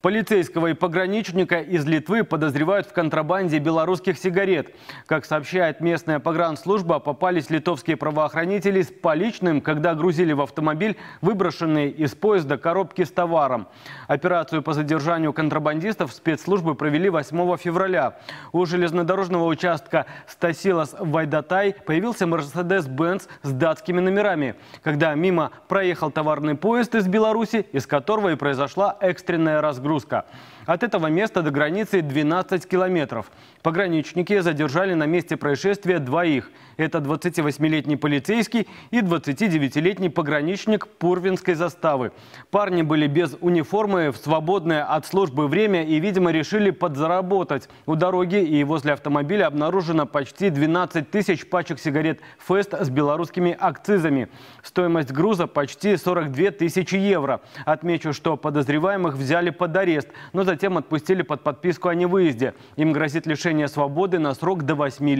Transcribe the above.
Полицейского и пограничника из Литвы подозревают в контрабанде белорусских сигарет. Как сообщает местная погранслужба, попались литовские правоохранители с поличным, когда грузили в автомобиль выброшенные из поезда коробки с товаром. Операцию по задержанию контрабандистов спецслужбы провели 8 февраля. У железнодорожного участка Стасилас Вайдатай появился Мерседес-Бенц с датскими номерами, когда мимо проехал товарный поезд из Беларуси, из которого и произошла экстренная разгрузка перегрузка. От этого места до границы 12 километров. Пограничники задержали на месте происшествия двоих. Это 28-летний полицейский и 29-летний пограничник Пурвинской заставы. Парни были без униформы, в свободное от службы время и, видимо, решили подзаработать. У дороги и возле автомобиля обнаружено почти 12 тысяч пачек сигарет «Фест» с белорусскими акцизами. Стоимость груза почти 42 тысячи евро. Отмечу, что подозреваемых взяли под арест, но затем отпустили под подписку о невыезде. Им грозит лишение свободы на срок до 8 лет.